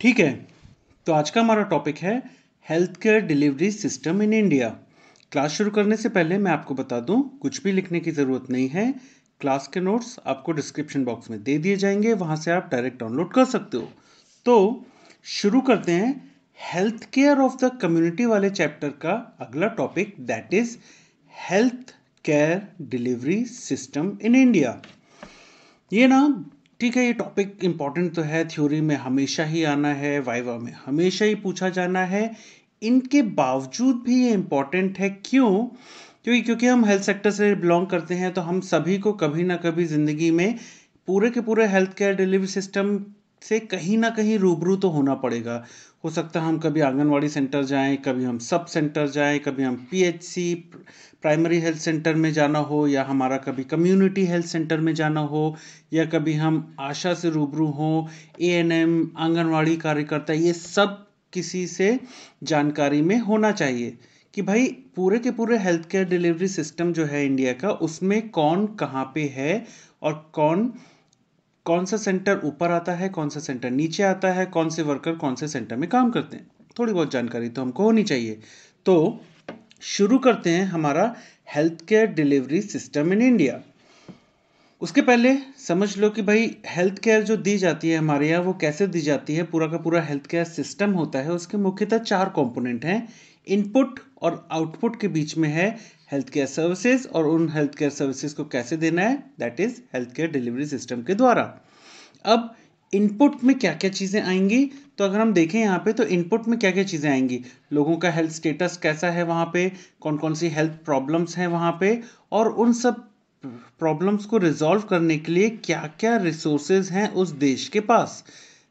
ठीक है तो आज का हमारा टॉपिक है health care delivery system in India class शुरू करने से पहले मैं आपको बता दूं कुछ भी लिखने की ज़रूरत नहीं है क्लास के नोट्स आपको डिस्क्रिप्शन बॉक्स में दे दिए जाएंगे वहां से आप डायरेक्ट डाउनलोड कर सकते हो तो शुरू करते हैं health care of the community वाले चैप्टर का अगला topic that is health care delivery system in India ये ना ठीक है ये टॉपिक इम्पॉर्टेंट तो है थ्योरी में हमेशा ही आना है वाइवा में हमेशा ही पूछा जाना है इनके बावजूद भी ये इम्पॉर्टेंट है क्यों क्योंकि क्योंकि हम हेल्थ सेक्टर से बिलोंग करते हैं तो हम सभी को कभी ना कभी ज़िंदगी में पूरे के पूरे हेल्थ केयर डिलीवरी सिस्टम से कहीं ना कहीं रूबरू तो होना पड़ेगा हो सकता है हम कभी आंगनवाड़ी सेंटर जाएं कभी हम सब सेंटर जाएं कभी हम पीएचसी प्राइमरी हेल्थ सेंटर में जाना हो या हमारा कभी कम्युनिटी हेल्थ सेंटर में जाना हो या कभी हम आशा से रूबरू हो एएनएम आंगनवाड़ी कार्यकर्ता ये सब किसी से जानकारी में होना चाहिए कि भाई पूरे के पूरे हेल्थ केयर डिलीवरी सिस्टम जो है इंडिया का उसमें कौन कहाँ पे है और कौन कौन सा सेंटर ऊपर आता है कौन सा सेंटर नीचे आता है कौन से वर्कर कौन से सेंटर में काम करते हैं थोड़ी बहुत जानकारी तो हमको होनी चाहिए तो शुरू करते हैं हमारा health care delivery system in India उसके पहले समझ लो कि भाई हेल्थ केयर जो दी जाती है हमारे यहाँ वो कैसे दी जाती है पूरा का पूरा हेल्थ केयर सिस्टम होता है उसके मुख्यतः चार कंपोनेंट हैं इनपुट और आउटपुट के बीच में है हेल्थ केयर सर्विसेज और उन हेल्थ केयर सर्विसेज को कैसे देना है that is health care delivery system के द्वारा अब इनपुट में क्या क्या चीज़ें आएंगी तो अगर हम देखें यहाँ पे तो इनपुट में क्या क्या चीज़ें आएंगी लोगों का हेल्थ स्टेटस कैसा है वहाँ पे कौन कौन सी हेल्थ प्रॉब्लम्स हैं वहाँ पे और उन सब प्रॉब्लम्स को रिजॉल्व करने के लिए क्या क्या रिसोर्सेज हैं उस देश के पास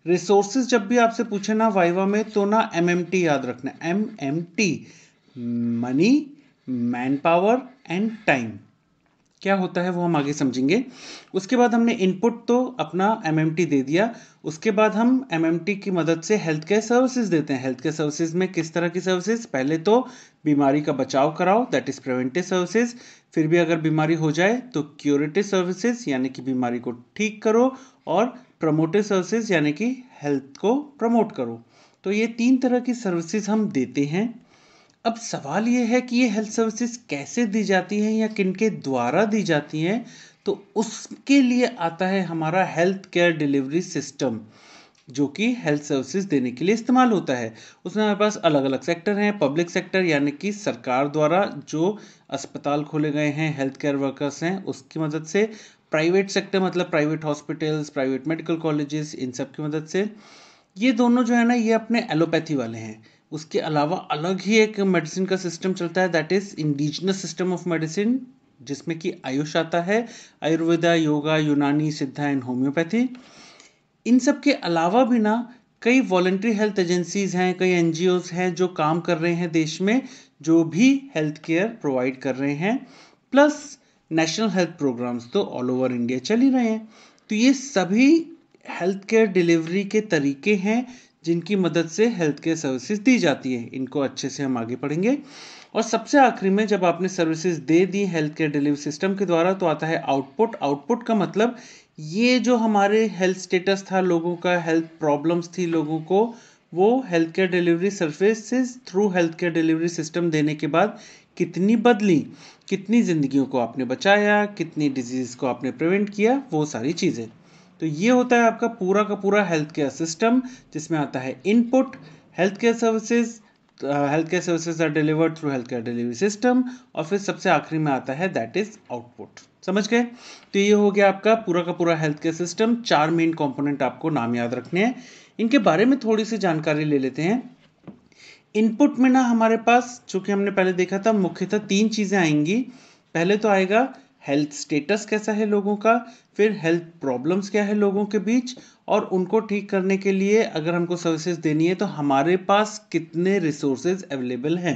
रिसोर्सेज जब भी आपसे पूछे ना वाइवा में तो ना एम याद रखना M money man power and time क्या होता है वो हम आगे समझेंगे उसके बाद हमने इनपुट तो अपना एम दे दिया उसके बाद हम एम की मदद से हेल्थ केयर सर्विसेज देते हैं हेल्थ केयर सर्विसेज में किस तरह की सर्विसेज पहले तो बीमारी का बचाव कराओ दैट इज़ प्रिवेंटिव सर्विसेज फिर भी अगर बीमारी हो जाए तो क्योरेटिव सर्विसेज यानी कि बीमारी को ठीक करो और प्रमोटिव सर्विसेज यानी कि हेल्थ को प्रमोट करो तो ये तीन तरह की सर्विसेज हम देते हैं अब सवाल ये है कि ये हेल्थ सर्विसेज कैसे दी जाती हैं या किन के द्वारा दी जाती हैं तो उसके लिए आता है हमारा हेल्थ केयर डिलीवरी सिस्टम जो कि हेल्थ सर्विसेज देने के लिए इस्तेमाल होता है उसमें हमारे पास अलग अलग सेक्टर हैं पब्लिक सेक्टर यानी कि सरकार द्वारा जो अस्पताल खोले गए हैं हेल्थ केयर वर्कर्स हैं उसकी मदद से प्राइवेट सेक्टर मतलब private hospitals private medical colleges इन सब की मदद से ये दोनों जो है ना ये अपने एलोपैथी वाले हैं उसके अलावा अलग ही एक मेडिसिन का सिस्टम चलता है that is indigenous system of medicine जिसमें कि आयुष आता है आयुर्वेदा योगा यूनानी सिद्धा एंड होम्योपैथी इन सब के अलावा भी ना कई वॉल्ट्री हेल्थ एजेंसीज हैं कई एन हैं जो काम कर रहे हैं देश में जो भी हेल्थ केयर प्रोवाइड कर रहे हैं प्लस नेशनल हेल्थ प्रोग्राम्स तो ऑल ओवर इंडिया चल ही रहे हैं तो ये सभी हेल्थ केयर डिलीवरी के तरीके हैं जिनकी मदद से हेल्थ केयर सर्विसेज दी जाती है इनको अच्छे से हम आगे पढ़ेंगे और सबसे आखिरी में जब आपने सर्विसेज दे दी हेल्थ केयर डिलीवरी सिस्टम के द्वारा तो आता है आउटपुट आउटपुट का मतलब ये जो हमारे हेल्थ स्टेटस था लोगों का हेल्थ प्रॉब्लम्स थी लोगों को वो health care delivery services through health care delivery system देने के बाद कितनी बदली कितनी ज़िंदगियों को आपने बचाया कितनी डिजीज़ को आपने प्रिवेंट किया वो सारी चीज़ें तो ये होता है आपका पूरा का पूरा हेल्थ केयर सिस्टम जिसमें आता है input health care services health care services are delivered through health care delivery system और फिर सबसे आखिरी में आता है दैट इज आउटपुट समझ गए तो ये हो गया आपका पूरा का पूरा हेल्थ केयर सिस्टम चार मेन कंपोनेंट आपको नाम याद रखने हैं इनके बारे में थोड़ी सी जानकारी ले लेते हैं इनपुट में ना हमारे पास चूंकि हमने पहले देखा था मुख्यतः तीन चीज़ें आएंगी पहले तो आएगा हेल्थ स्टेटस कैसा है लोगों का फिर हेल्थ प्रॉब्लम्स क्या है लोगों के बीच और उनको ठीक करने के लिए अगर हमको सर्विसेज देनी है तो हमारे पास कितने रिसोर्सेज अवेलेबल हैं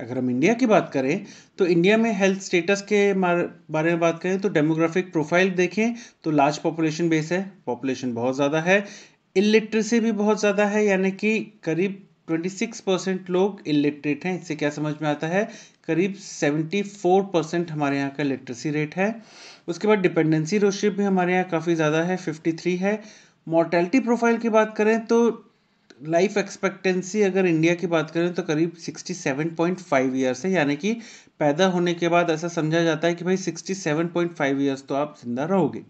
अगर हम इंडिया की बात करें तो इंडिया में हेल्थ स्टेटस के बारे में बात करें तो डेमोग्राफिक प्रोफाइल देखें तो लार्ज पॉपुलेशन बेस है पॉपुलेशन बहुत ज़्यादा है इलिटरेसी भी बहुत ज़्यादा है यानी कि करीब 26 परसेंट लोग इलिटरेट हैं इससे क्या समझ में आता है करीब 74 परसेंट हमारे यहाँ का लिटरेसी रेट है उसके बाद डिपेंडेंसी रोशिप भी हमारे यहाँ काफ़ी ज़्यादा है 53 है मोर्टेलिटी प्रोफाइल की बात करें तो लाइफ एक्सपेक्टेंसी अगर इंडिया की बात करें तो करीब 67.5 ईयर्स है यानी कि पैदा होने के बाद ऐसा समझा जाता है कि भाई 67.5 ईयर्स तो आप जिंदा रहोगे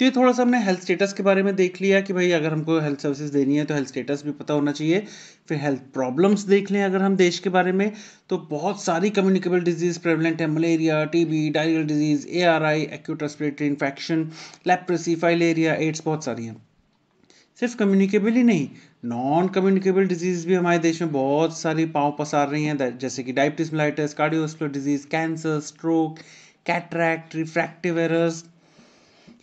तो ये थोड़ा सा हमने हेल्थ स्टेटस के बारे में देख लिया कि भाई अगर हमको हेल्थ सर्विसेज देनी है तो हेल्थ स्टेटस भी पता होना चाहिए फिर हेल्थ प्रॉब्लम्स देख लें अगर हम देश के बारे में तो बहुत सारी कम्युनिकेबल डिजीज़ प्रेवलेंट है malaria TB diarrhoeal disease A R I acute respiratory infection leprosy filaria AIDS बहुत सारी हैं सिर्फ कम्युनिकेबल ही नहीं नॉन कम्युनिकेबल डिजीज़ भी हमारे देश में बहुत सारी पाँव पसार रही हैं जैसे कि diabetes mellitus cardiovascular disease cancer stroke cataract refractive errors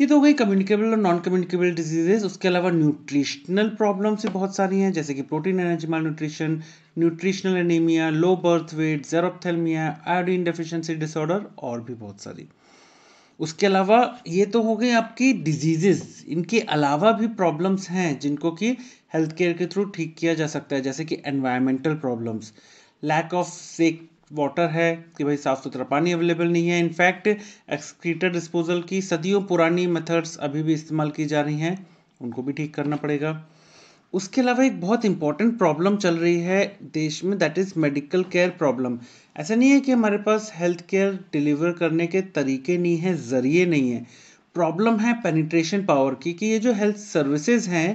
ये तो हो गई कम्युनिकेबल और नॉन कम्युनिकेबल डिजीजेज उसके अलावा न्यूट्रिशनल प्रॉब्लम्स भी बहुत सारी हैं जैसे कि protein energy malnutrition nutritional anaemia low birth weight xerophthalmia iodine deficiency disorder और भी बहुत सारी उसके अलावा ये तो हो गई आपकी डिजीजेस इनके अलावा भी प्रॉब्लम्स हैं जिनको कि हेल्थ केयर के थ्रू ठीक किया जा सकता है जैसे कि environmental problems lack of safe water है कि भाई साफ़ सुथरा पानी अवेलेबल नहीं है इनफैक्ट एक्सक्रीटर डिस्पोजल की सदियों पुरानी मेथड्स अभी भी इस्तेमाल की जा रही हैं उनको भी ठीक करना पड़ेगा उसके अलावा एक बहुत इंपॉर्टेंट प्रॉब्लम चल रही है देश में that is medical care problem ऐसा नहीं है कि हमारे पास हेल्थ केयर डिलीवर करने के तरीके नहीं हैं ज़रिए नहीं है प्रॉब्लम है पेनिट्रेशन पावर की कि ये जो हेल्थ सर्विसेज हैं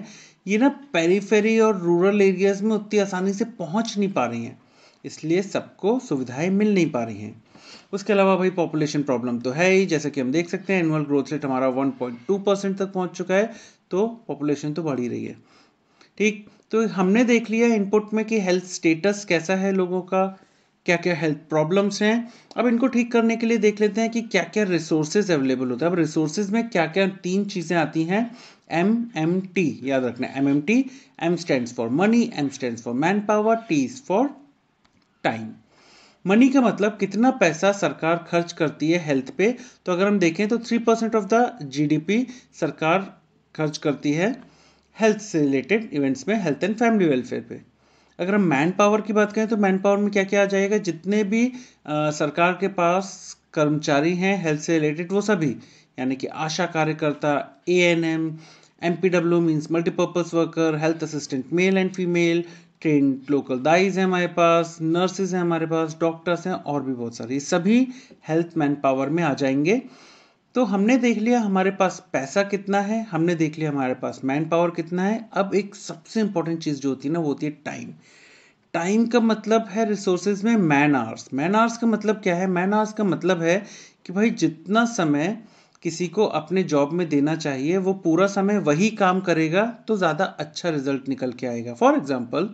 ये ना पेरीफेरी और रूरल एरियाज़ में उतनी आसानी से पहुंच नहीं पा रही हैं इसलिए सबको सुविधाएं मिल नहीं पा रही हैं उसके अलावा भाई पॉपुलेशन प्रॉब्लम तो है ही जैसे कि हम देख सकते हैं एनुअल ग्रोथ रेट हमारा 1.2 परसेंट तक पहुंच चुका है तो पॉपुलेशन तो बढ़ ही रही है ठीक तो हमने देख लिया इनपुट में कि हेल्थ स्टेटस कैसा है लोगों का क्या क्या हेल्थ प्रॉब्लम्स हैं अब इनको ठीक करने के लिए देख लेते हैं कि क्या क्या रिसोर्सेज अवेलेबल होता है अब रिसोर्सेज में क्या क्या तीन चीज़ें आती हैं एम एम टी याद रखना M M T M stand for money M stand for manpower T is for time money का मतलब कितना पैसा सरकार खर्च करती है हेल्थ पे तो अगर हम देखें तो three percent of the GDP सरकार खर्च करती है हेल्थ से रिलेटेड इवेंट्स में हेल्थ एंड फैमिली वेलफेयर पे अगर हम मैन पावर की बात करें तो मैन पावर में क्या क्या आ जाएगा जितने भी आ, सरकार के पास कर्मचारी हैं हेल्थ से रिलेटेड वो सभी यानी कि आशा कार्यकर्ता A N M M P W means multipurpose worker health assistant male and female train local dais है हमारे पास नर्सेज हैं हमारे पास डॉक्टर्स हैं और भी बहुत सारे सभी हेल्थ मैन पावर में आ जाएंगे तो हमने देख लिया हमारे पास पैसा कितना है हमने देख लिया हमारे पास मैन पावर कितना है अब एक सबसे इंपॉर्टेंट चीज़ जो होती है ना वो होती है टाइम टाइम का मतलब है रिसोर्सेज में मैन आवर्स मैन आवर्स का मतलब क्या है मैन आवर्स का मतलब है कि भाई जितना समय किसी को अपने जॉब में देना चाहिए वो पूरा समय वही काम करेगा तो ज़्यादा अच्छा रिजल्ट निकल के आएगा फॉर एग्जाम्पल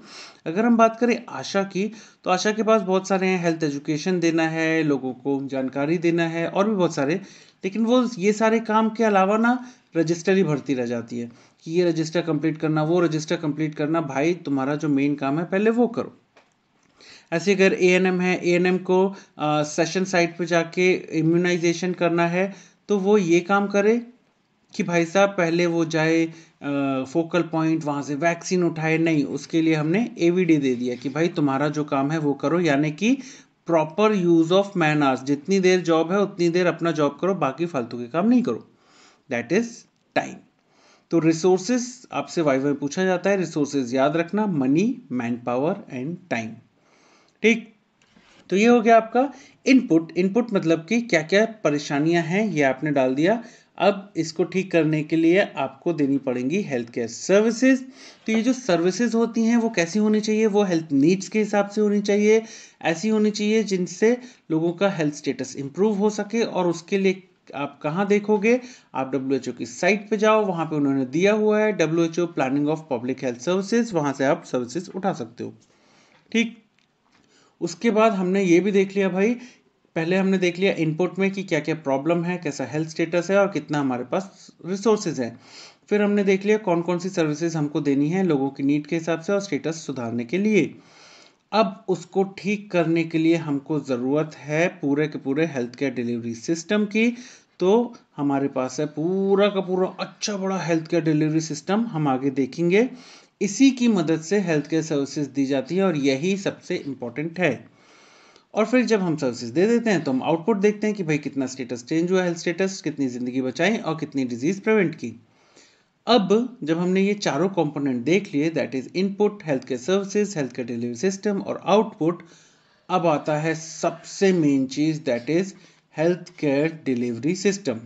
अगर हम बात करें आशा की तो आशा के पास बहुत सारे हैं हेल्थ एजुकेशन देना है लोगों को जानकारी देना है और भी बहुत सारे लेकिन वो ये सारे काम के अलावा ना रजिस्टर ही भरती रह जाती है कि ये रजिस्टर कंप्लीट करना वो रजिस्टर कंप्लीट करना भाई तुम्हारा जो मेन काम है पहले वो करो ऐसे अगर ए है ए को सेशन साइट पर जाके इम्यूनाइजेशन करना है तो वो ये काम करे कि भाई साहब पहले वो जाए फोकल पॉइंट वहाँ से वैक्सीन उठाए नहीं उसके लिए हमने एवीडी दे दिया कि भाई तुम्हारा जो काम है वो करो यानी कि proper use of man hours जितनी देर जॉब है उतनी देर अपना जॉब करो बाकी फालतू के काम नहीं करो दैट इज़ टाइम तो रिसोर्सेज आपसे वाई वाई पूछा जाता है रिसोर्सेज याद रखना money man power and time ठीक तो ये हो गया आपका इनपुट इनपुट मतलब कि क्या क्या परेशानियां हैं ये आपने डाल दिया अब इसको ठीक करने के लिए आपको देनी पड़ेंगी हेल्थ केयर सर्विसेज तो ये जो सर्विसेज होती हैं वो कैसी होनी चाहिए वो हेल्थ नीड्स के हिसाब से होनी चाहिए ऐसी होनी चाहिए जिनसे लोगों का हेल्थ स्टेटस इम्प्रूव हो सके और उसके लिए आप कहाँ देखोगे आप डब्ल्यू एच ओ की साइट पे जाओ वहाँ पे उन्होंने दिया हुआ है W H O planning of public health services वहाँ से आप सर्विसेज उठा सकते हो ठीक उसके बाद हमने ये भी देख लिया भाई पहले हमने देख लिया इनपुट में कि क्या क्या प्रॉब्लम है कैसा हेल्थ स्टेटस है और कितना हमारे पास रिसोर्सेज है फिर हमने देख लिया कौन कौन सी सर्विसेज हमको देनी है लोगों की नीड के हिसाब से और स्टेटस सुधारने के लिए अब उसको ठीक करने के लिए हमको ज़रूरत है पूरे के पूरे हेल्थ केयर डिलीवरी सिस्टम की तो हमारे पास है पूरा का पूरा अच्छा बड़ा हेल्थ केयर डिलीवरी सिस्टम हम आगे देखेंगे इसी की मदद से हेल्थ केयर सर्विसेज दी जाती है और यही सबसे इम्पोर्टेंट है और फिर जब हम सर्विसेज दे देते हैं तो हम आउटपुट देखते हैं कि भाई कितना स्टेटस चेंज हुआ हेल्थ स्टेटस कितनी ज़िंदगी बचाई और कितनी डिजीज़ प्रिवेंट की अब जब हमने ये चारों कंपोनेंट देख लिए that is input health care services health care delivery system और आउटपुट अब आता है सबसे मेन चीज़ that is health care delivery system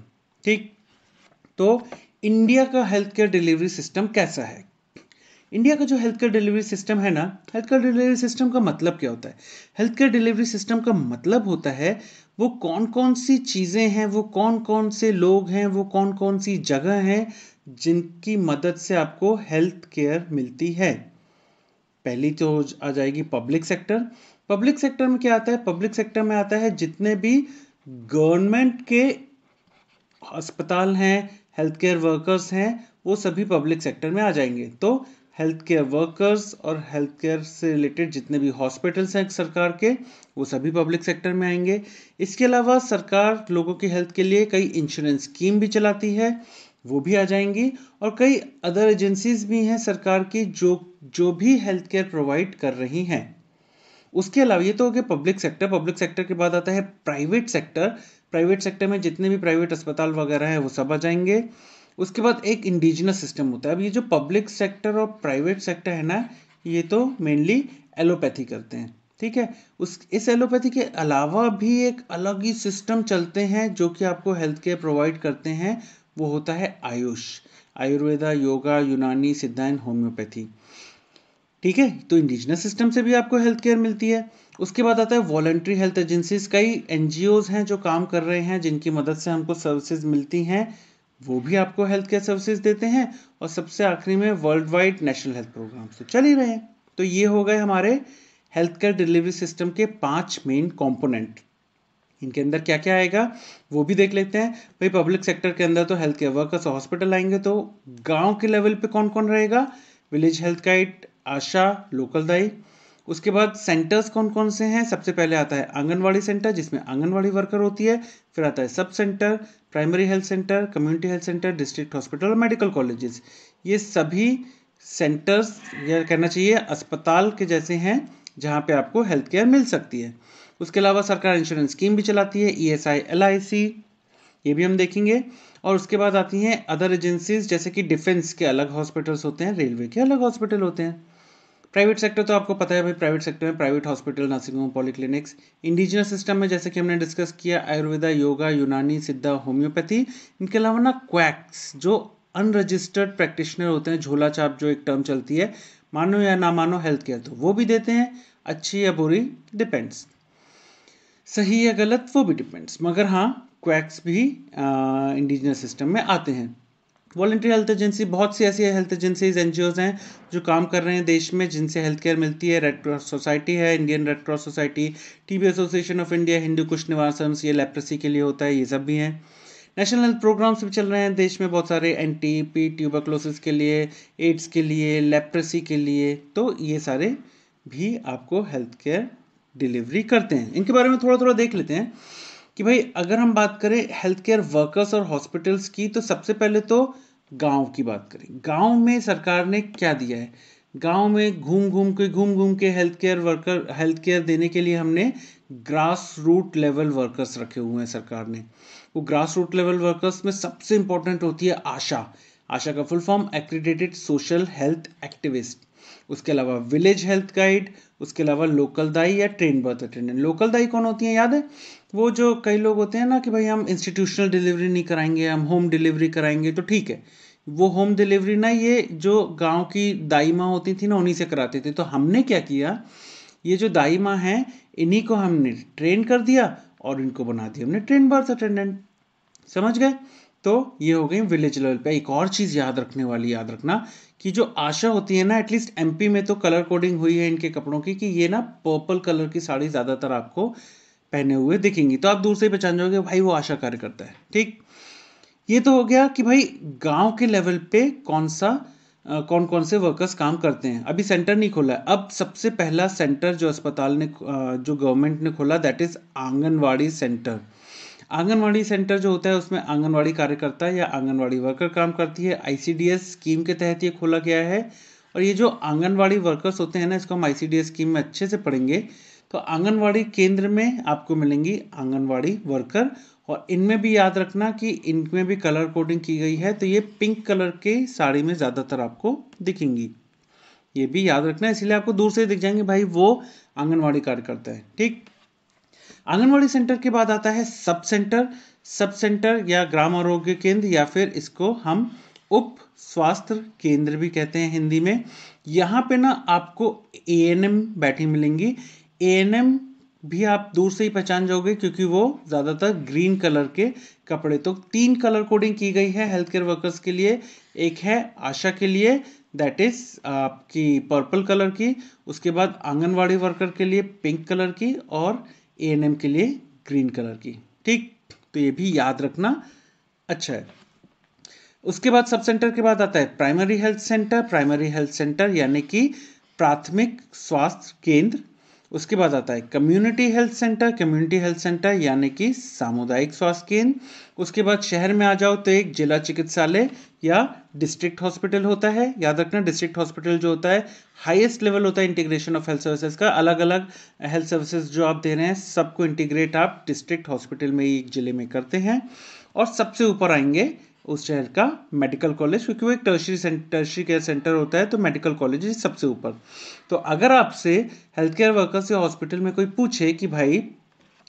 ठीक तो इंडिया का हेल्थ केयर डिलीवरी सिस्टम कैसा है इंडिया का जो हेल्थ केयर डिलीवरी सिस्टम है ना हेल्थ केयर डिलीवरी सिस्टम का मतलब क्या होता है हेल्थ केयर डिलीवरी सिस्टम का मतलब होता है वो कौन कौन सी चीज़ें हैं वो कौन कौन से लोग हैं वो कौन कौन सी जगह हैं जिनकी मदद से आपको हेल्थ केयर मिलती है पहली तो आ जाएगी पब्लिक सेक्टर पब्लिक सेक्टर में क्या आता है पब्लिक सेक्टर में आता है जितने भी गवर्नमेंट के अस्पताल हैं हेल्थ केयर वर्कर्स हैं वो सभी पब्लिक सेक्टर में आ जाएंगे तो हेल्थ केयर वर्कर्स और हेल्थ केयर से रिलेटेड जितने भी हॉस्पिटल्स हैं सरकार के वो सभी पब्लिक सेक्टर में आएंगे इसके अलावा सरकार लोगों की हेल्थ के लिए कई इंश्योरेंस स्कीम भी चलाती है वो भी आ जाएंगी और कई अदर एजेंसीज भी हैं सरकार की जो जो भी हेल्थ केयर प्रोवाइड कर रही हैं उसके अलावा ये तो हो गया पब्लिक सेक्टर पब्लिक सेक्टर के बाद आता है प्राइवेट सेक्टर प्राइवेट सेक्टर में जितने भी प्राइवेट अस्पताल वगैरह हैं वो सब आ जाएंगे उसके बाद एक इंडिजिनस सिस्टम होता है अब ये जो पब्लिक सेक्टर और प्राइवेट सेक्टर है ना ये तो मेनली एलोपैथी करते हैं ठीक है उस इस एलोपैथी के अलावा भी एक अलग ही सिस्टम चलते हैं जो कि आपको हेल्थ केयर प्रोवाइड करते हैं वो होता है आयुष आयुर्वेदा योगा यूनानी सिद्धा होम्योपैथी ठीक है तो इंडिजिनस सिस्टम से भी आपको हेल्थ केयर मिलती है उसके बाद आता है वॉल्ट्री हेल्थ एजेंसीज कई एन हैं जो काम कर रहे हैं जिनकी मदद से हमको सर्विसेज मिलती हैं वो भी आपको हेल्थ केयर सर्विसेज देते हैं और सबसे आखिरी में worldwide national health programs तो चल ही रहे हैं तो ये हो गए हमारे हेल्थ केयर डिलीवरी सिस्टम के पांच मेन कंपोनेंट इनके अंदर क्या क्या आएगा वो भी देख लेते हैं भाई पब्लिक सेक्टर के अंदर तो हेल्थ केयर वर्कर्स हॉस्पिटल आएंगे तो गांव के लेवल पे कौन कौन रहेगा village health guide ASHA local दाई उसके बाद सेंटर्स कौन कौन से हैं सबसे पहले आता है आंगनवाड़ी सेंटर जिसमें आंगनवाड़ी वर्कर होती है फिर आता है sub centre primary health centre community health centre district hospital और मेडिकल कॉलेजेस ये सभी सेंटर्स या कहना चाहिए अस्पताल के जैसे हैं जहाँ पे आपको हेल्थ केयर मिल सकती है उसके अलावा सरकार इंश्योरेंस स्कीम भी चलाती है E S I L I सी ये भी हम देखेंगे और उसके बाद आती हैं अदर एजेंसीज जैसे कि डिफेंस के अलग हॉस्पिटल्स होते हैं रेलवे के अलग हॉस्पिटल होते हैं प्राइवेट सेक्टर तो आपको पता है भाई प्राइवेट सेक्टर में private hospital nursing home polyclinics indigenous system में जैसे कि हमने डिस्कस किया आयुर्वेदा योगा यूनानी सिद्धा होम्योपैथी इनके अलावा ना क्वैक्स जो अनरजिस्टर्ड प्रैक्टिशनर होते हैं झोला छाप जो एक टर्म चलती है मानो या ना मानो हेल्थ केयर तो वो भी देते हैं अच्छी या बुरी डिपेंड्स सही या गलत वो भी डिपेंड्स मगर हाँ क्वैक्स भी इंडिजिनस सिस्टम में आते हैं वॉल्ट्री हेल्थ एजेंसी बहुत सी ऐसी हेल्थ एजेंसीज एन हैं जो काम कर रहे हैं देश में जिनसे हेल्थ केयर मिलती है रेड क्रॉस सोसाइटी है Indian red cross society T association of India Hindu Kusht निवासम ये लेप्रेसी के लिए होता है ये सब भी हैं नेशनल हेल्थ प्रोग्राम्स भी चल रहे हैं देश में बहुत सारे एन टी पी ट्यूबरक्लोसिस के लिए एड्स के लिए लेप्रेसी के लिए तो ये सारे भी आपको हेल्थ केयर डिलीवरी करते हैं इनके बारे में थोड़ा थोड़ा देख लेते हैं कि भाई अगर हम बात करें हेल्थ केयर वर्कर्स और हॉस्पिटल्स की तो सबसे पहले तो गांव की बात करें गांव में सरकार ने क्या दिया है गांव में घूम घूम के घूम घूम के health care worker health care देने के लिए हमने ग्रास रूट लेवल वर्कर्स रखे हुए हैं सरकार ने वो ग्रास रूट लेवल वर्कर्स में सबसे इंपॉर्टेंट होती है आशा आशा का full form accredited social health activist उसके अलावा विलेज हेल्थ गाइड उसके अलावा लोकल दाई या ट्रेन बर्थ अटेंडेंट लोकल दाई कौन होती है याद है वो जो कई लोग होते हैं ना कि भाई हम इंस्टीट्यूशनल डिलीवरी नहीं कराएंगे हम होम डिलीवरी कराएंगे तो ठीक है वो होम डिलीवरी ना ये जो गांव की दाई माँ होती थी ना उन्हीं से कराते थे तो हमने क्या किया ये जो दाई माँ हैं इन्हीं को हमने ट्रेन कर दिया और इनको बना दिया हमने ट्रेन बर्थ अटेंडेंट समझ गए तो ये हो गई विलेज लेवल पे एक और चीज़ याद रखने वाली याद रखना कि जो आशा होती है ना एटलीस्ट एमपी में तो कलर कोडिंग हुई है इनके कपड़ों की कि ये ना पर्पल कलर की साड़ी ज़्यादातर आपको पहने हुए दिखेंगी तो आप दूर से ही पहचान जाओगे भाई वो आशा कार्यकर्ता है ठीक ये तो हो गया कि भाई गांव के लेवल पे कौन सा आ, कौन कौन से वर्कर्स काम करते हैं अभी सेंटर नहीं खोला है अब सबसे पहला सेंटर जो अस्पताल ने जो गवर्नमेंट ने खोला that is anganwadi centre anganwadi centre जो होता है उसमें आंगनवाड़ी कार्यकर्ता या आंगनवाड़ी वर्कर काम करती है आईसीडीएस स्कीम के तहत ये खोला गया है और ये जो आंगनवाड़ी वर्कर्स होते हैं ना इसको हम आईसीडीएस स्कीम में अच्छे से पढ़ेंगे तो आंगनवाड़ी केंद्र में आपको मिलेंगी आंगनवाड़ी वर्कर और इनमें भी याद रखना कि इनमें भी कलर कोडिंग की गई है तो ये पिंक कलर के साड़ी में ज़्यादातर आपको दिखेंगी ये भी याद रखना इसलिए आपको दूर से दिख जाएंगे भाई वो आंगनवाड़ी कार्यकर्ता है ठीक आंगनवाड़ी सेंटर के बाद आता है सब सेंटर सब सेंटर या ग्राम आरोग्य केंद्र या फिर इसको हम उप स्वास्थ्य केंद्र भी कहते हैं हिंदी में यहाँ पे ना आपको ए एन एम बैठी मिलेंगी ए भी आप दूर से ही पहचान जाओगे क्योंकि वो ज़्यादातर ग्रीन कलर के कपड़े तो तीन कलर कोडिंग की गई है हेल्थ केयर वर्कर्स के लिए एक है आशा के लिए दैट इज़ आपकी पर्पल कलर की उसके बाद आंगनवाड़ी वर्कर के लिए पिंक कलर की और ए के लिए ग्रीन कलर की ठीक तो ये भी याद रखना अच्छा है उसके बाद सब सेंटर के बाद आता है primary health centre primary health centre यानी कि प्राथमिक स्वास्थ्य केंद्र उसके बाद आता है community health centre community health centre यानी कि सामुदायिक स्वास्थ्य केंद्र उसके बाद शहर में आ जाओ तो एक जिला चिकित्सालय या डिस्ट्रिक्ट हॉस्पिटल होता है याद रखना डिस्ट्रिक्ट हॉस्पिटल जो होता है हाईएस्ट लेवल होता है इंटीग्रेशन ऑफ हेल्थ सर्विसेज का अलग अलग हेल्थ सर्विसेज जो आप दे रहे हैं सबको इंटीग्रेट आप डिस्ट्रिक्ट हॉस्पिटल में ही एक जिले में करते हैं और सबसे ऊपर आएंगे उस शहर का मेडिकल कॉलेज क्योंकि वो एक टर्शरी टर्शरी केयर सेंटर होता है तो मेडिकल कॉलेज सबसे ऊपर तो अगर आपसे हेल्थ केयर वर्कर्स या हॉस्पिटल में कोई पूछे कि भाई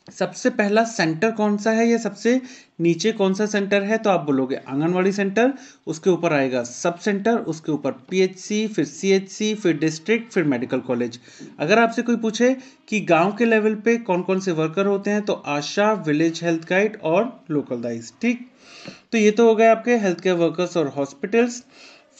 सबसे पहला सेंटर कौन सा है या सबसे नीचे कौन सा सेंटर है तो आप बोलोगे आंगनवाड़ी सेंटर उसके ऊपर आएगा सब सेंटर उसके ऊपर पीएचसी फिर सीएचसी फिर डिस्ट्रिक्ट फिर मेडिकल कॉलेज अगर आपसे कोई पूछे कि गांव के लेवल पे कौन कौन से वर्कर होते हैं तो आशा विलेज हेल्थ गाइड और लोकल दाइज ठीक तो ये तो हो गए आपके हेल्थ केयर वर्कर्स और हॉस्पिटल्स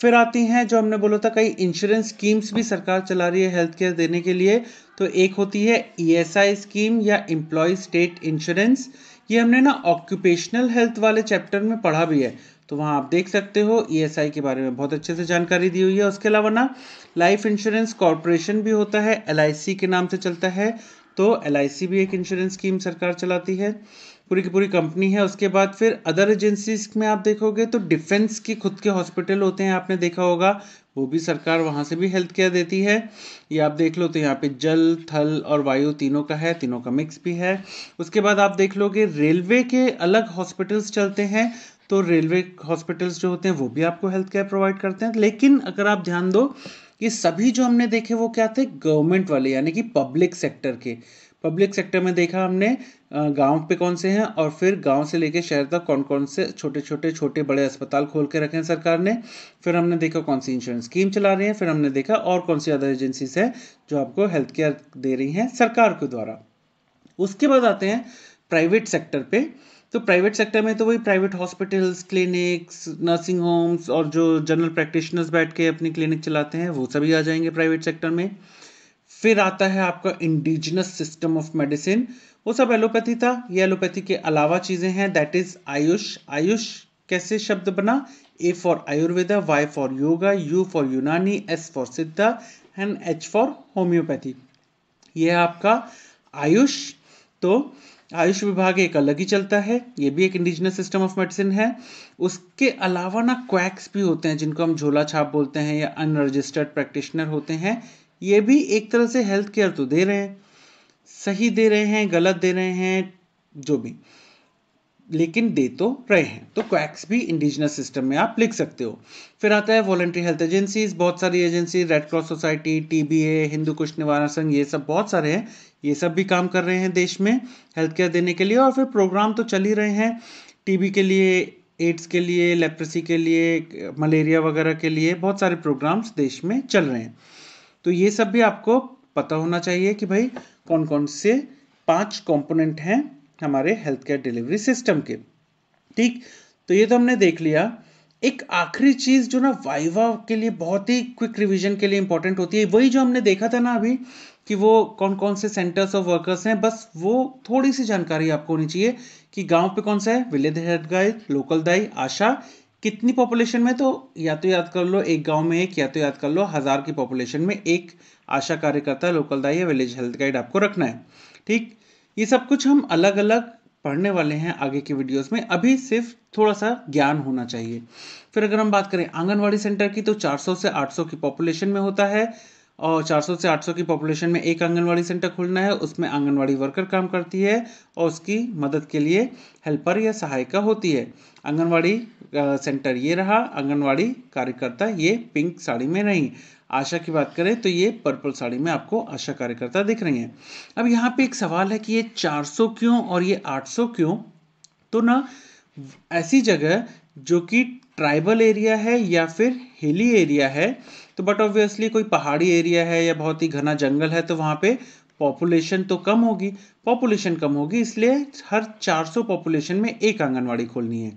फिर आती हैं जो हमने बोला था कई इंश्योरेंस स्कीम्स भी सरकार चला रही है हेल्थ केयर देने के लिए तो एक होती है ईएसआई e स्कीम या एम्प्लॉय स्टेट इंश्योरेंस ये हमने ना ऑक्यूपेशनल हेल्थ वाले चैप्टर में पढ़ा भी है तो वहाँ आप देख सकते हो ईएसआई e के बारे में बहुत अच्छे से जानकारी दी हुई है उसके अलावा ना लाइफ इंश्योरेंस कॉरपोरेशन भी होता है एल के नाम से चलता है तो एल भी एक इंश्योरेंस स्कीम सरकार चलाती है पूरी की पूरी कंपनी है उसके बाद फिर अदर एजेंसीज में आप देखोगे तो डिफेंस के खुद के हॉस्पिटल होते हैं आपने देखा होगा वो भी सरकार वहाँ से भी हेल्थ केयर देती है ये आप देख लो तो यहाँ पे जल थल और वायु तीनों का है तीनों का मिक्स भी है उसके बाद आप देख लोगे रेलवे के अलग हॉस्पिटल्स चलते हैं तो रेलवे हॉस्पिटल्स जो होते हैं वो भी आपको हेल्थ केयर प्रोवाइड करते हैं लेकिन अगर आप ध्यान दो ये सभी जो हमने देखे वो क्या थे गवर्नमेंट वाले यानी कि पब्लिक सेक्टर के पब्लिक सेक्टर में देखा हमने गांव पे कौन से हैं और फिर गांव से लेके शहर तक कौन कौन से छोटे छोटे छोटे बड़े अस्पताल खोल के रखे हैं सरकार ने फिर हमने देखा कौन सी इंश्योरेंस स्कीम चला रही है फिर हमने देखा और कौन सी अदर एजेंसीज हैं जो आपको हेल्थ केयर दे रही हैं सरकार के द्वारा उसके बाद आते हैं प्राइवेट सेक्टर पे तो प्राइवेट सेक्टर में तो वही private hospitals clinics nursing homes और जो जनरल प्रैक्टिशनर्स बैठ के अपनी क्लिनिक चलाते हैं वो सभी आ जाएंगे प्राइवेट सेक्टर में फिर आता है आपका इंडिजिनस सिस्टम ऑफ मेडिसिन वो सब एलोपैथी था ये एलोपैथी के अलावा चीज़ें हैं दैट इज आयुष आयुष कैसे शब्द बना A for Ayurveda Y for yoga U for Unani S for Siddha and H for homoeopathy ये है आपका आयुष तो आयुष विभाग एक अलग ही चलता है ये भी एक इंडिजिनस सिस्टम ऑफ मेडिसिन है उसके अलावा ना क्वैक्स भी होते हैं जिनको हम झोला छाप बोलते हैं या अनरजिस्टर्ड प्रैक्टिशनर होते हैं ये भी एक तरह से हेल्थ केयर तो दे रहे हैं सही दे रहे हैं गलत दे रहे हैं जो भी लेकिन दे तो रहे हैं तो क्वैक्स भी इंडिजिनस सिस्टम में आप लिख सकते हो फिर आता है वॉल्ट्री हेल्थ एजेंसीज बहुत सारी agency red cross society TBA Hindu Kusht Nivaran Sangh ये सब बहुत सारे हैं ये सब भी काम कर रहे हैं देश में हेल्थ केयर देने के लिए और फिर प्रोग्राम तो चल ही रहे हैं टीबी के लिए एड्स के लिए लेप्रेसी के लिए मलेरिया वगैरह के लिए बहुत सारे प्रोग्राम्स देश में चल रहे हैं तो ये सब भी आपको पता होना चाहिए कि भाई कौन कौन से पांच कंपोनेंट हैं हमारे हेल्थ केयर डिलीवरी सिस्टम के ठीक तो ये तो हमने देख लिया एक आखिरी चीज जो ना वाइवा के लिए बहुत ही क्विक रिवीजन के लिए इंपॉर्टेंट होती है वही जो हमने देखा था ना अभी कि वो कौन कौन से सेंटर्स ऑफ वर्कर्स हैं बस वो थोड़ी सी जानकारी आपको होनी चाहिए कि गांव पे कौन सा है विलेज हेड गाइड लोकल दाई आशा कितनी पॉपुलेशन में तो या तो याद कर लो एक गांव में एक या तो याद कर लो हज़ार की पॉपुलेशन में एक आशा कार्यकर्ता लोकल दाई या विलेज हेल्थ गाइड आपको रखना है ठीक ये सब कुछ हम अलग अलग पढ़ने वाले हैं आगे की वीडियोस में अभी सिर्फ थोड़ा सा ज्ञान होना चाहिए फिर अगर हम बात करें आंगनवाड़ी सेंटर की तो 400 से 800 की पॉपुलेशन में होता है और 400 से 800 की पॉपुलेशन में एक आंगनवाड़ी सेंटर खोलना है उसमें आंगनवाड़ी वर्कर काम करती है और उसकी मदद के लिए हेल्पर या सहायिका होती है आंगनवाड़ी सेंटर ये रहा आंगनवाड़ी कार्यकर्ता ये पिंक साड़ी में रही आशा की बात करें तो ये पर्पल साड़ी में आपको आशा कार्यकर्ता दिख रही हैं अब यहाँ पे एक सवाल है कि ये 400 क्यों और ये 800 क्यों तो ना ऐसी जगह जो कि ट्राइबल एरिया है या फिर हिली एरिया है तो बट ऑब्वियसली कोई पहाड़ी एरिया है या बहुत ही घना जंगल है तो वहाँ पे पॉपुलेशन तो कम होगी पॉपुलेशन कम होगी इसलिए हर 400 पॉपुलेशन में एक आंगनवाड़ी खोलनी है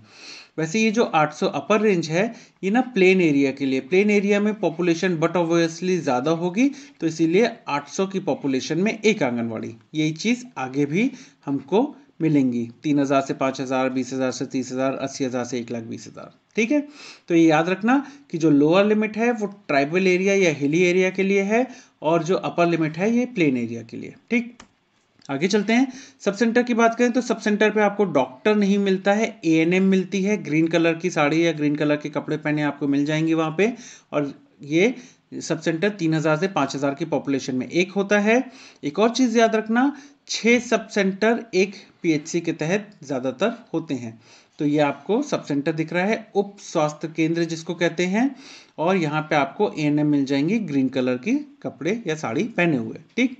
वैसे ये जो 800 अपर रेंज है ये ना प्लेन एरिया के लिए प्लेन एरिया में पॉपुलेशन बट ऑब्वियसली ज़्यादा होगी तो इसीलिए 800 की पॉपुलेशन में एक आंगनवाड़ी यही चीज़ आगे भी हमको मिलेंगी तीन हज़ार से पाँच हज़ार बीस हज़ार से तीस हज़ार अस्सी हज़ार से एक लाख बीस हज़ार ठीक है तो ये याद रखना कि जो लोअर लिमिट है वो ट्राइबल एरिया या हिली एरिया के लिए है और जो अपर लिमिट है ये प्लेन एरिया के लिए ठीक आगे चलते हैं सब सेंटर की बात करें तो सब सेंटर पे आपको डॉक्टर नहीं मिलता है ए मिलती है ग्रीन कलर की साड़ी या ग्रीन कलर के कपड़े पहने आपको मिल जाएंगे वहाँ पे और ये सब सेंटर तीन हज़ार से पाँच हज़ार की पॉपुलेशन में एक होता है एक और चीज़ याद रखना छः सब सेंटर एक पीएचसी के तहत ज़्यादातर होते हैं तो ये आपको सब सेंटर दिख रहा है उप स्वास्थ्य केंद्र जिसको कहते हैं और यहाँ पे आपको ए एन एम मिल जाएंगी ग्रीन कलर की कपड़े या साड़ी पहने हुए ठीक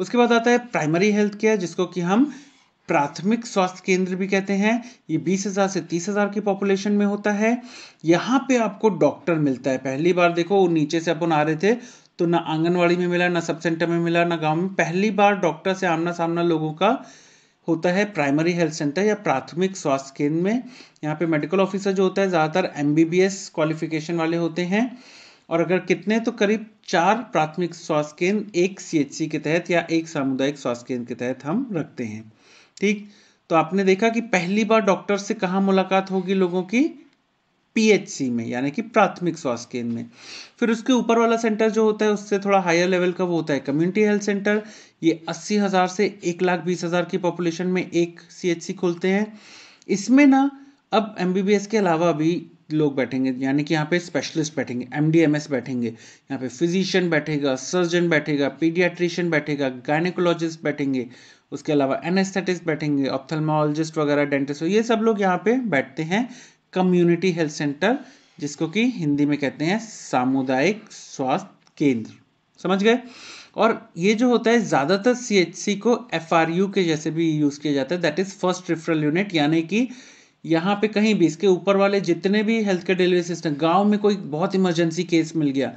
उसके बाद आता है प्राइमरी हेल्थ केयर जिसको कि हम प्राथमिक स्वास्थ्य केंद्र भी कहते हैं ये बीस हज़ार से तीस हज़ार की पॉपुलेशन में होता है यहाँ पे आपको डॉक्टर मिलता है पहली बार देखो वो नीचे से अपन आ रहे थे तो ना आंगनवाड़ी में मिला ना सब सेंटर में मिला ना गांव में पहली बार डॉक्टर से आमना सामना लोगों का होता है प्राइमरी हेल्थ सेंटर या प्राथमिक स्वास्थ्य केंद्र में यहाँ पे मेडिकल ऑफिसर जो होता है ज़्यादातर एम क्वालिफिकेशन वाले होते हैं और अगर कितने तो करीब चार प्राथमिक स्वास्थ्य केंद्र एक सी के तहत या एक सामुदायिक स्वास्थ्य केंद्र के तहत हम रखते हैं ठीक तो आपने देखा कि पहली बार डॉक्टर से कहाँ मुलाकात होगी लोगों की पीएचसी में यानी कि प्राथमिक स्वास्थ्य केंद्र में फिर उसके ऊपर वाला सेंटर जो होता है उससे थोड़ा हायर लेवल का वो होता है कम्युनिटी हेल्थ सेंटर ये अस्सी हज़ार से एक लाख बीस हज़ार की पॉपुलेशन में एक सी खोलते हैं इसमें ना अब एम के अलावा भी लोग बैठेंगे यानी कि यहाँ पे स्पेशलिस्ट बैठेंगे एम बैठेंगे यहाँ पे फिजिशियन बैठेगा सर्जन बैठेगा पीडियाट्रिशियन बैठेगा गायनिकोलॉजिस्ट बैठेंगे उसके अलावा एनेस्थेटिस्ट बैठेंगे ऑप्थलमोलॉजिस्ट वगैरह डेंटिस्ट ये सब लोग यहाँ पे बैठते हैं कम्युनिटी हेल्थ सेंटर जिसको कि हिंदी में कहते हैं सामुदायिक स्वास्थ्य केंद्र समझ गए और ये जो होता है ज़्यादातर सी को एफ के जैसे भी यूज़ किया जाता है that is first referral unit यानी कि यहाँ पे कहीं भी इसके ऊपर वाले जितने भी हेल्थ केयर डिलीवरी सिस्टम गांव में कोई बहुत इमरजेंसी केस मिल गया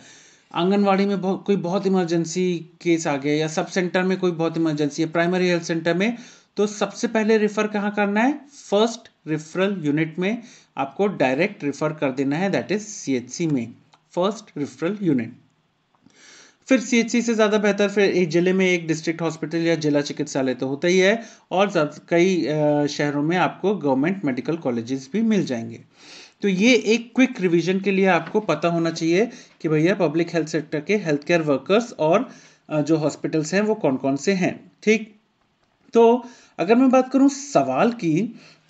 आंगनवाड़ी में बहुत कोई बहुत इमरजेंसी केस आ गया या सब सेंटर में कोई बहुत इमरजेंसी है प्राइमरी हेल्थ सेंटर में तो सबसे पहले रेफर कहाँ करना है फर्स्ट रेफरल यूनिट में आपको डायरेक्ट रेफर कर देना है दैट इज सी में फर्स्ट रेफरल यूनिट फिर सी से ज़्यादा बेहतर फिर एक ज़िले में एक डिस्ट्रिक्ट हॉस्पिटल या जिला चिकित्सालय तो होता ही है और कई शहरों में आपको गवर्नमेंट मेडिकल कॉलेजेस भी मिल जाएंगे तो ये एक क्विक रिवीजन के लिए आपको पता होना चाहिए कि भैया पब्लिक हेल्थ सेक्टर के हेल्थ केयर वर्कर्स और जो हॉस्पिटल्स हैं वो कौन कौन से हैं ठीक तो अगर मैं बात करूँ सवाल की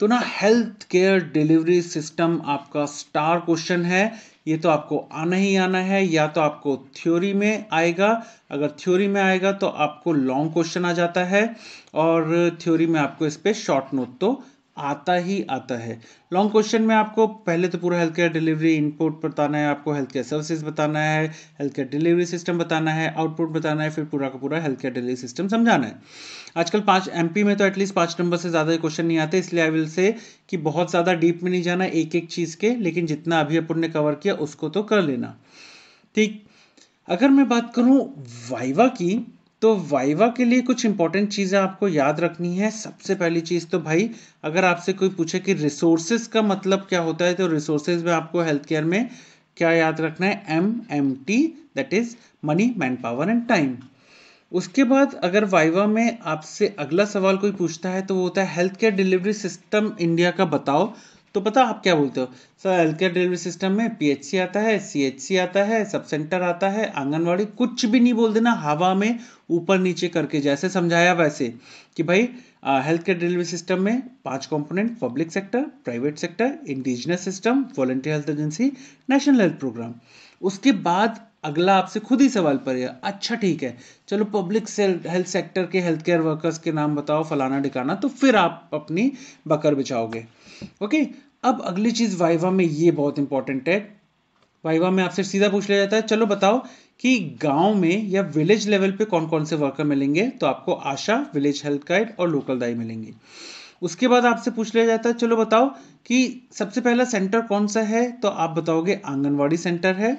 तो ना हेल्थ केयर डिलीवरी सिस्टम आपका स्टार क्वेश्चन है ये तो आपको आना ही आना है या तो आपको थ्योरी में आएगा अगर थ्योरी में आएगा तो आपको लॉन्ग क्वेश्चन आ जाता है और थ्योरी में आपको इस पर शॉर्ट नोट तो आता ही आता है लॉन्ग क्वेश्चन में आपको पहले तो पूरा हेल्थ केयर डिलीवरी इनपुट बताना है आपको हेल्थ केयर सर्विसेज बताना है हेल्थ केयर डिलीवरी सिस्टम बताना है आउटपुट बताना है फिर पूरा का पूरा हेल्थ केयर डिलीवरी सिस्टम समझाना है आजकल पाँच एम में तो एटलीस्ट पाँच नंबर से ज़्यादा क्वेश्चन नहीं आते इसलिए आई विल से कि बहुत ज़्यादा डीप में नहीं जाना एक एक चीज़ के लेकिन जितना अभी अपन ने कवर किया उसको तो कर लेना ठीक अगर मैं बात करूँ वाइवा की तो वाइवा के लिए कुछ इंपॉर्टेंट चीज़ें आपको याद रखनी है सबसे पहली चीज़ तो भाई अगर आपसे कोई पूछे कि रिसोर्सेज का मतलब क्या होता है तो रिसोर्सेज में आपको हेल्थ केयर में क्या याद रखना है M M T that is money man power and time उसके बाद अगर वाइवा में आपसे अगला सवाल कोई पूछता है तो वो होता है health care delivery system India का बताओ तो बताओ आप क्या बोलते हो sir health care delivery system में पीएचसी आता है सीएचसी आता है सब सेंटर आता है आंगनवाड़ी कुछ भी नहीं बोल देना हवा में ऊपर नीचे करके जैसे समझाया वैसे कि भाई हेल्थ केयर डिलीवरी सिस्टम में पांच component public sector private sector indigenous system volunteer health agency national health programme उसके बाद अगला आपसे खुद ही सवाल पड़ेगा अच्छा ठीक है चलो पब्लिक हेल्थ सेक्टर के हेल्थ केयर वर्कर्स के नाम बताओ फलाना ढिकाना तो फिर आप अपनी बकर बिछाओगे ओके अब अगली चीज़ वाइवा में ये बहुत इंपॉर्टेंट है वाइवा में आपसे सीधा पूछ लिया जाता है चलो बताओ कि गांव में या विलेज लेवल पे कौन कौन से वर्कर मिलेंगे तो आपको आशा विलेज हेल्थ गाइड और लोकल दाई मिलेंगे उसके बाद आपसे पूछ लिया जाता है चलो बताओ कि सबसे पहला सेंटर कौन सा है तो आप बताओगे आंगनवाड़ी सेंटर है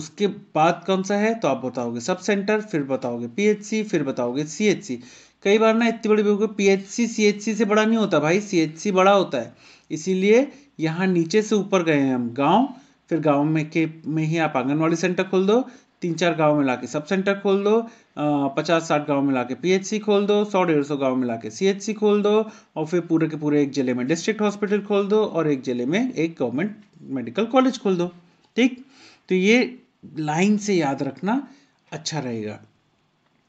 उसके बाद कौन सा है तो आप बताओगे सब सेंटर फिर बताओगे पीएचसी फिर बताओगे सीएचसी कई बार ना इतनी बड़ी P H C C H C से बड़ा नहीं होता भाई सी एच सी बड़ा होता है इसीलिए यहाँ नीचे से ऊपर गए हैं हम गांव फिर गांव में के में ही आप आंगनवाड़ी सेंटर खोल दो तीन चार गांव में लाके सब सेंटर खोल दो पचास साठ गांव में लाके पीएचसी खोल दो सौ डेढ़ सौ गाँव में लाके सीएचसी खोल दो और फिर पूरे के पूरे एक जिले में डिस्ट्रिक्ट हॉस्पिटल खोल दो और एक जिले में एक गवर्नमेंट मेडिकल कॉलेज खोल दो ठीक तो ये लाइन से याद रखना अच्छा रहेगा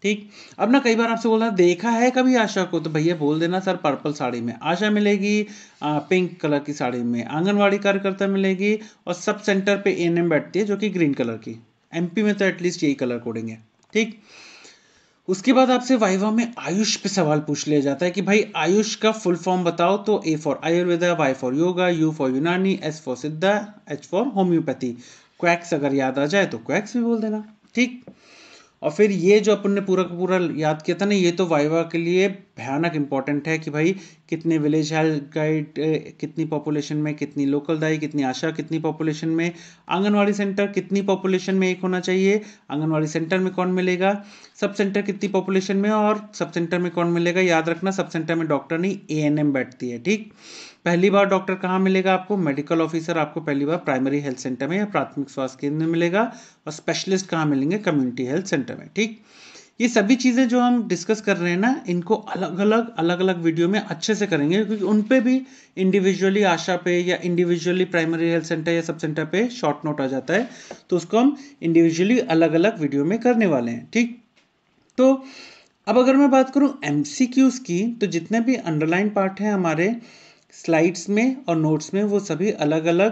ठीक अब ना कई बार आपसे बोल रहा देखा है कभी आशा को तो भैया बोल देना सर पर्पल साड़ी में आशा मिलेगी आ, पिंक कलर की साड़ी में आंगनवाड़ी कार्यकर्ता मिलेगी और सब सेंटर पे एन बैठती है जो कि ग्रीन कलर की एमपी में तो एटलीस्ट यही कलर कोडिंग है ठीक उसके बाद आपसे वाइवा में आयुष पे सवाल पूछ लिया जाता है कि भाई आयुष का फुल फॉर्म बताओ तो A for Ayurveda Y for yoga U for Unani S for Siddha H for homoeopathy quacks अगर याद आ जाए तो क्वैक्स भी बोल देना ठीक और फिर ये जो अपन ने पूरा का पूरा याद किया था ना ये तो वाइवा के लिए भयानक इंपॉर्टेंट है कि भाई कितने विलेज हेल्थ गाइड कितनी पॉपुलेशन में कितनी लोकल दाई कितनी आशा कितनी पॉपुलेशन में आंगनवाड़ी सेंटर कितनी पॉपुलेशन में एक होना चाहिए आंगनवाड़ी सेंटर में कौन मिलेगा सब सेंटर कितनी पॉपुलेशन में और सब सेंटर में कौन मिलेगा याद रखना सब सेंटर में डॉक्टर नहीं ए बैठती है ठीक पहली बार डॉक्टर कहाँ मिलेगा आपको मेडिकल ऑफिसर आपको पहली बार प्राइमरी हेल्थ सेंटर में या प्राथमिक स्वास्थ्य केंद्र में मिलेगा और स्पेशलिस्ट कहाँ मिलेंगे कम्युनिटी हेल्थ सेंटर में ठीक ये सभी चीज़ें जो हम डिस्कस कर रहे हैं ना इनको अलग अलग अलग अलग वीडियो में अच्छे से करेंगे क्योंकि उन पर भी इंडिविजुअली आशा पे या इंडिविजुअली प्राइमरी हेल्थ सेंटर या सब सेंटर पे शॉर्ट नोट आ जाता है तो उसको हम इंडिविजुअली अलग अलग वीडियो में करने वाले हैं ठीक तो अब अगर मैं बात करूँ एम की तो जितने भी अंडरलाइन पार्ट हैं हमारे स्लाइड्स में और नोट्स में वो सभी अलग अलग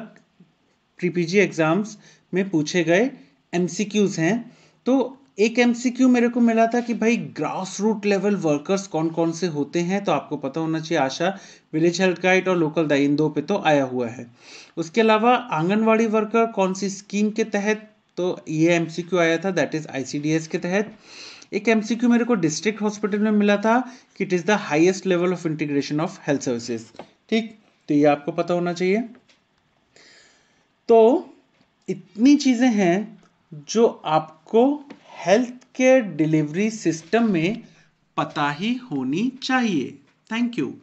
प्रीपीजी एग्ज़ाम्स में पूछे गए एम हैं तो एक एम मेरे को मिला था कि भाई ग्रास रूट लेवल वर्कर्स कौन कौन से होते हैं तो आपको पता होना चाहिए आशा विलेज हेल्थ गाइड और लोकल दाइंदो पे तो आया हुआ है उसके अलावा आंगनवाड़ी वर्कर कौन सी स्कीम के तहत तो ये एम आया था दैट इज़ आई के तहत एक एम मेरे को डिस्ट्रिक्ट हॉस्पिटल में मिला था कि it is the highest level of integration of health services ठीक तो ये आपको पता होना चाहिए तो इतनी चीज़ें हैं जो आपको हेल्थ केयर डिलीवरी सिस्टम में पता ही होनी चाहिए थैंक यू